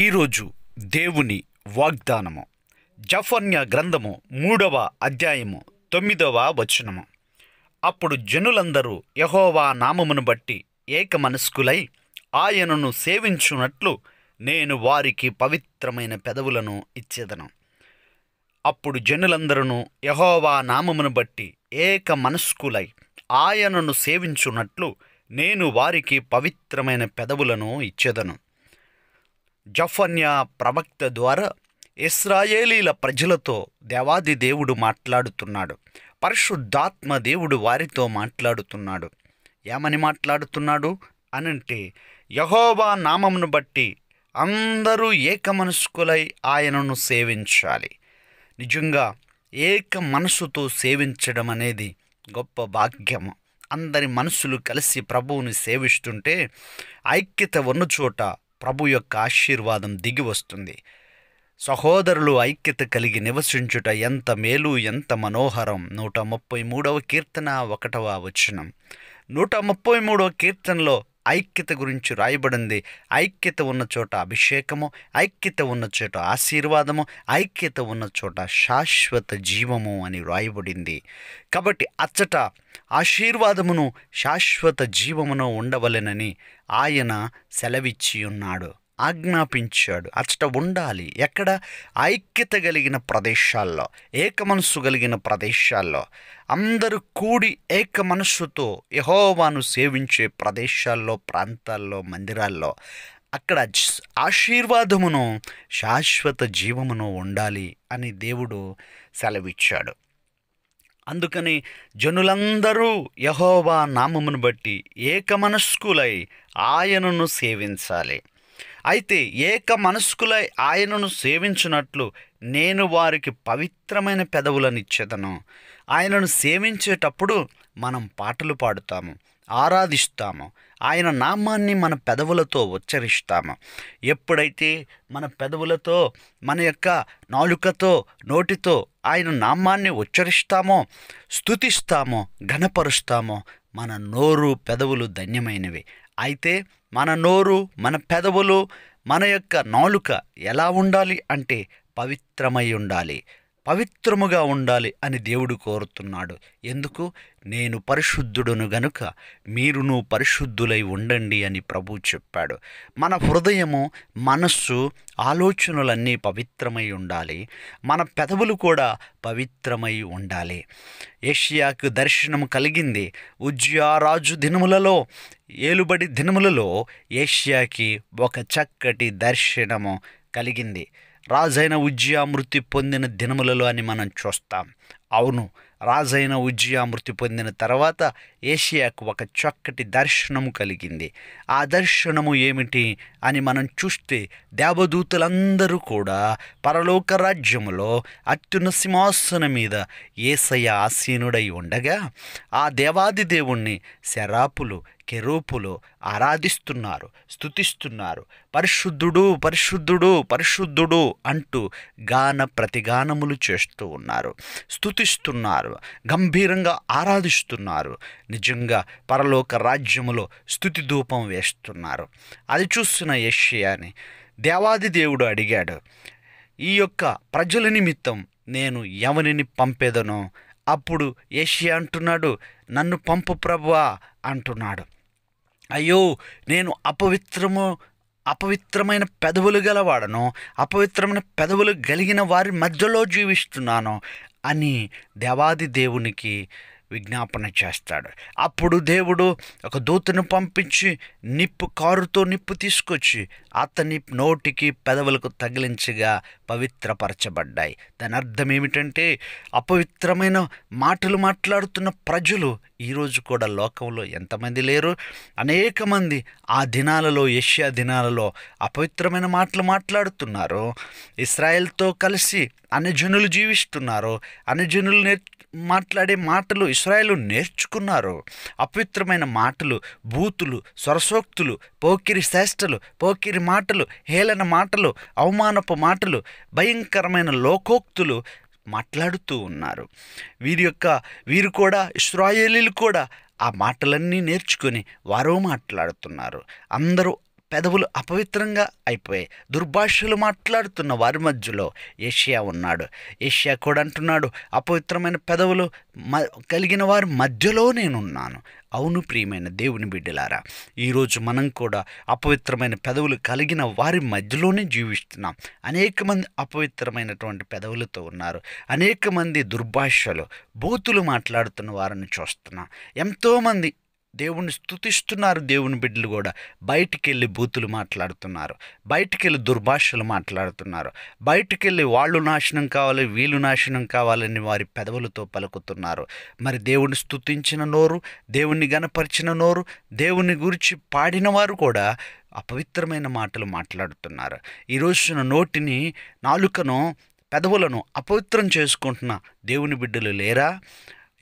ఈరోజు దేవుని వాగ్దానము జఫన్య గ్రంథము మూడవ అధ్యాయము తొమ్మిదవ వచనము అప్పుడు జనులందరూ యహోవా నామమును బట్టి ఏకమనస్కులై ఆయనను సేవించున్నట్లు నేను వారికి పవిత్రమైన పెదవులను ఇచ్చేదను అప్పుడు జనులందరూ యహోవా నామమును బట్టి ఏక మనస్కులై ఆయనను సేవించున్నట్లు నేను వారికి పవిత్రమైన పెదవులను ఇచ్చేదను జఫన్యా ప్రవక్త ద్వారా ఇస్రాయేలీల ప్రజలతో దేవాది దేవుడు మాట్లాడుతున్నాడు పరిశుద్ధాత్మ దేవుడు వారితో మాట్లాడుతున్నాడు ఏమని మాట్లాడుతున్నాడు అనంటే యహోవా నామమును బట్టి అందరూ ఏక ఆయనను సేవించాలి నిజంగా ఏక మనసుతో సేవించడం అనేది గొప్ప భాగ్యము అందరి మనసులు కలిసి ప్రభువుని సేవిస్తుంటే ఐక్యత ఉన్న చోట ప్రభు యొక్క ఆశీర్వాదం దిగి వస్తుంది సహోదరులు ఐక్యత కలిగి నివసించుట ఎంత మేలు ఎంత మనోహరం నూట ముప్పై మూడవ కీర్తన ఒకటవ వచనం నూట ముప్పై మూడవ కీర్తనలో ఐక్యత గురించి రాయబడింది ఐక్యత ఉన్న చోట అభిషేకము ఐక్యత ఉన్న చోట ఆశీర్వాదము ఐక్యత ఉన్న చోట శాశ్వత జీవము అని రాయబడింది కాబట్టి అచ్చట ఆశీర్వాదమును శాశ్వత జీవమును ఉండవలెనని ఆయన సెలవిచ్చి ఉన్నాడు ఆజ్ఞాపించాడు అచ్చట ఉండాలి ఎక్కడ ఐక్యత కలిగిన ప్రదేశాల్లో ఏక మనస్సు కలిగిన ప్రదేశాల్లో అందరూ కూడి ఏక మనస్సుతో యహోవాను సేవించే ప్రదేశాల్లో ప్రాంతాల్లో మందిరాల్లో అక్కడ ఆశీర్వాదమును శాశ్వత జీవమును ఉండాలి అని దేవుడు సెలవిచ్చాడు అందుకని జనులందరూ యహోవా నామమును బట్టి ఏకమనస్కులై ఆయనను సేవించాలి అయితే ఏక మనస్కులై ఆయనను సేవించినట్లు నేను వారికి పవిత్రమైన పెదవులనిచ్చేదను ఆయనను సేవించేటప్పుడు మనం పాటలు పాడుతాము ఆరాధిస్తాము ఆయన నామాన్ని మన పెదవులతో ఉచ్చరిస్తాము ఎప్పుడైతే మన పెదవులతో మన యొక్క నాలుకతో నోటితో ఆయన నామాన్ని ఉచ్చరిస్తామో స్థుతిస్తామో ఘనపరుస్తామో మన నోరు పెదవులు ధన్యమైనవి అయితే మన నోరు మన పెదవులు మన యొక్క నాలుక ఎలా ఉండాలి అంటే పవిత్రమై ఉండాలి పవిత్రముగా ఉండాలి అని దేవుడు కోరుతున్నాడు ఎందుకు నేను పరిశుద్ధుడును గనుక మీరును పరిశుద్ధులై ఉండండి అని ప్రభు చెప్పాడు మన హృదయము మనస్సు ఆలోచనలన్నీ పవిత్రమై ఉండాలి మన పెదవులు కూడా పవిత్రమై ఉండాలి ఏషియాకు దర్శనం కలిగింది ఉజ్యారాజు దినములలో ఏలుబడి దినములలో ఏషియాకి ఒక చక్కటి దర్శనము కలిగింది రాజైన ఉజ్జియా మృతి పొందిన దినములలో అని మనం చూస్తాం అవును రాజైన ఉజ్జియా మృతి పొందిన తర్వాత ఏషియాకు ఒక చక్కటి దర్శనము కలిగింది ఆ దర్శనము ఏమిటి అని మనం చూస్తే దేవదూతలందరూ కూడా పరలోక రాజ్యములో అత్యున్న సింహాసనం మీద ఏసయ ఆసీనుడై ఉండగా ఆ దేవాది దేవుణ్ణి శరాపులు కెరూపులు ఆరాధిస్తున్నారు స్థుతిస్తున్నారు పరిశుద్ధుడు పరిశుద్ధుడు పరిశుద్ధుడు అంటూ గాన ప్రతిగానములు చేస్తూ ఉన్నారు స్థుతిస్తున్నారు గంభీరంగా ఆరాధిస్తున్నారు నిజంగా పరలోక రాజ్యములో స్థుతి ధూపం వేస్తున్నారు అది చూస్తున్న యష్యాని దేవాది దేవుడు అడిగాడు ఈ యొక్క ప్రజల నిమిత్తం నేను ఎవరిని పంపేదనో అప్పుడు ఏషియా అంటున్నాడు నన్ను పంపు ప్రభువా అంటున్నాడు అయ్యో నేను అపవిత్రము అపవిత్రమైన పెదవులు గలవాడను అపవిత్రమైన పెదవులు కలిగిన వారి మధ్యలో జీవిస్తున్నాను అని దేవాది దేవునికి విజ్ఞాపన చేస్తాడు అప్పుడు దేవుడు ఒక దూతను పంపించి నిప్పు కారుతో నిప్పు తీసుకొచ్చి అతని నోటికి పెదవులకు తగిలించగా పవిత్రపరచబడ్డాయి దాని అర్థం ఏమిటంటే అపవిత్రమైన మాటలు మాట్లాడుతున్న ప్రజలు ఈరోజు కూడా లోకంలో ఎంతమంది లేరు అనేక మంది ఆ దినాలలో ఏషియా దినాలలో అపవిత్రమైన మాటలు మాట్లాడుతున్నారు ఇస్రాయెల్తో కలిసి జనులు జీవిస్తున్నారు అన్యజనులు నేర్ మాట్లాడే మాటలు ఇస్రాయలు నేర్చుకున్నారు అపవిత్రమైన మాటలు బూతులు స్వరసోక్తులు పోకిరి శ్రేష్టలు పోకిరి మాటలు హేళన మాటలు అవమానపు మాటలు భయంకరమైన లోకోక్తులు మాట్లాడుతూ ఉన్నారు వీరి యొక్క వీరు కూడా ఇస్రాయేలీలు కూడా ఆ మాటలన్నీ నేర్చుకొని వారు మాట్లాడుతున్నారు అందరూ పెదవులు అపవిత్రంగా అయిపోయి దుర్భాషలు మాట్లాడుతున్న వారి మధ్యలో ఏషియా ఉన్నాడు ఏషియా కూడా అంటున్నాడు అపవిత్రమైన పెదవులు కలిగిన వారి మధ్యలో నేనున్నాను అవును ప్రియమైన దేవుని బిడ్డలారా ఈరోజు మనం కూడా అపవిత్రమైన పెదవులు కలిగిన వారి మధ్యలోనే జీవిస్తున్నాం అనేక మంది అపవిత్రమైనటువంటి పెదవులతో ఉన్నారు అనేక మంది దుర్భాషలు బూతులు మాట్లాడుతున్న వారిని చూస్తున్నాం ఎంతోమంది దేవుణ్ణి స్థుతిస్తున్నారు దేవుని బిడ్డలు కూడా బయటికి వెళ్ళి బూతులు మాట్లాడుతున్నారు బయటికి వెళ్ళి దుర్భాషలు మాట్లాడుతున్నారు బయటికెళ్ళి వాళ్ళు నాశనం కావాలి వీళ్ళు నాశనం కావాలని వారి పెదవులతో పలుకుతున్నారు మరి దేవుని స్థుతించిన నోరు దేవుణ్ణి గనపరిచిన నోరు దేవుని గురించి పాడిన వారు కూడా అపవిత్రమైన మాటలు మాట్లాడుతున్నారు ఈరోజున నోటిని నాలుకను పెదవులను అపవిత్రం చేసుకుంటున్న దేవుని బిడ్డలు లేరా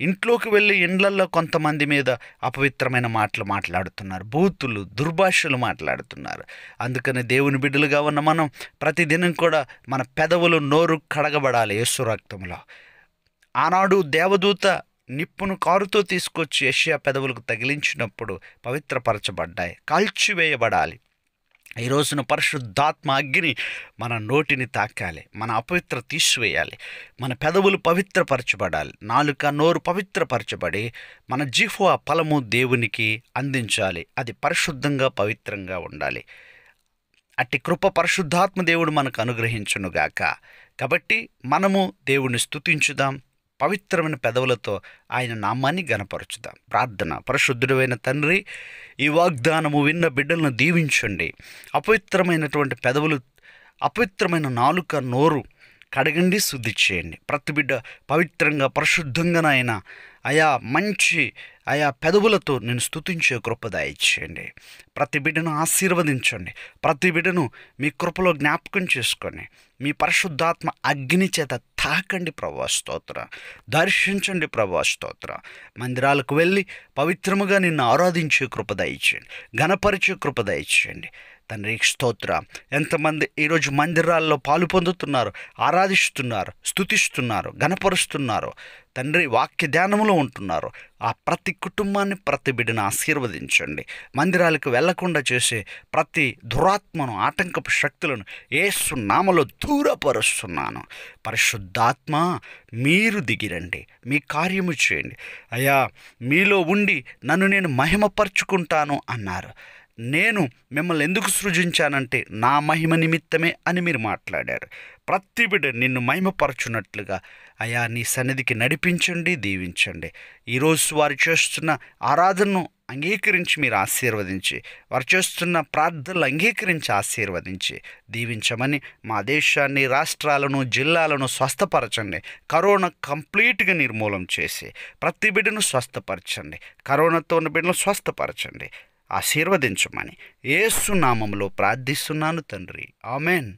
ఇంట్లోకి వెళ్ళి ఇండ్లల్లో కొంతమంది మీద అపవిత్రమైన మాటలు మాట్లాడుతున్నారు బూతులు దుర్భాషలు మాట్లాడుతున్నారు అందుకని దేవుని బిడ్డలుగా ఉన్న మనం ప్రతిదినం కూడా మన పెదవులు నోరు కడగబడాలి యేసు రక్తంలో ఆనాడు దేవదూత నిప్పును కారుతో తీసుకొచ్చి యష్యా పెదవులకు తగిలించినప్పుడు పవిత్రపరచబడ్డాయి కాల్చివేయబడాలి ఈ రోజున పరిశుద్ధాత్మ అగ్ని మన నోటిని తాకాలి మన అపవిత్ర తీసివేయాలి మన పెదవులు పవిత్రపరచబడాలి నాలుక నోరు పవిత్రపరచబడి మన జీఫో ఫలము దేవునికి అందించాలి అది పరిశుద్ధంగా పవిత్రంగా ఉండాలి అట్టి కృప పరిశుద్ధాత్మ దేవుడు మనకు అనుగ్రహించునుగాక కాబట్టి మనము దేవుణ్ణి స్థుతించుదాం పవిత్రమైన పెదవులతో ఆయన నామాన్ని గనపరచుదాం ప్రార్థన పరిశుద్ధుడైన తండ్రి ఈ వాగ్దానము విన్న బిడ్డలను దీవించండి అపవిత్రమైనటువంటి పెదవులు అపవిత్రమైన నాలుక నోరు కడగండి శుద్ధి చేయండి ప్రతి బిడ్డ పవిత్రంగా పరిశుద్ధంగానైనా అయా మంచి ఆయా పెదవులతో నేను స్థుతించే కృప దయచేయండి ప్రతి బిడ్డను ఆశీర్వదించండి ప్రతి బిడ్డను మీ కృపలో జ్ఞాపకం చేసుకొని మీ పరిశుద్ధాత్మ అగ్ని చేత తాకండి ప్రభా స్తోత్ర దర్శించండి ప్రభా స్తోత్ర మందిరాలకు వెళ్ళి పవిత్రముగా నిన్ను ఆరాధించే కృప దయచేయండి ఘనపరిచే కృప దయచేయండి తండ్రి స్తోత్ర ఎంతమంది ఈరోజు మందిరాల్లో పాలు పొందుతున్నారు ఆరాధిస్తున్నారు స్థుతిస్తున్నారు గనపరుస్తున్నారు తండ్రి వాక్య ధ్యానములో ఉంటున్నారు ఆ ప్రతి కుటుంబాన్ని ప్రతి బిడ్డను ఆశీర్వదించండి మందిరాలకు వెళ్లకుండా చేసే ప్రతి దురాత్మను ఆటంకపు శక్తులను ఏసు నామలో దూరపరుస్తున్నాను పరిశుద్ధాత్మ మీరు దిగిరండి మీ కార్యము చేయండి అయ్యా మీలో ఉండి నన్ను నేను మహిమపరుచుకుంటాను అన్నారు నేను మిమ్మల్ని ఎందుకు సృజించానంటే నా మహిమ నిమిత్తమే అని మీరు మాట్లాడారు ప్రతి బిడ్డ నిన్ను మహిమపరచున్నట్లుగా అయా నీ సన్నిధికి నడిపించండి దీవించండి ఈరోజు వారు చేస్తున్న ఆరాధనను అంగీకరించి మీరు ఆశీర్వదించి వారు చేస్తున్న ప్రార్థనలు అంగీకరించి ఆశీర్వదించి దీవించమని మా దేశాన్ని రాష్ట్రాలను జిల్లాలను స్వస్థపరచండి కరోనా కంప్లీట్గా నిర్మూలం చేసి ప్రతి బిడ్డను స్వస్థపరచండి కరోనాతో ఉన్న బిడ్డను స్వస్థపరచండి ఆశీర్వదించమని ఏసునామంలో ప్రార్థిస్తున్నాను తండ్రి ఆమెన్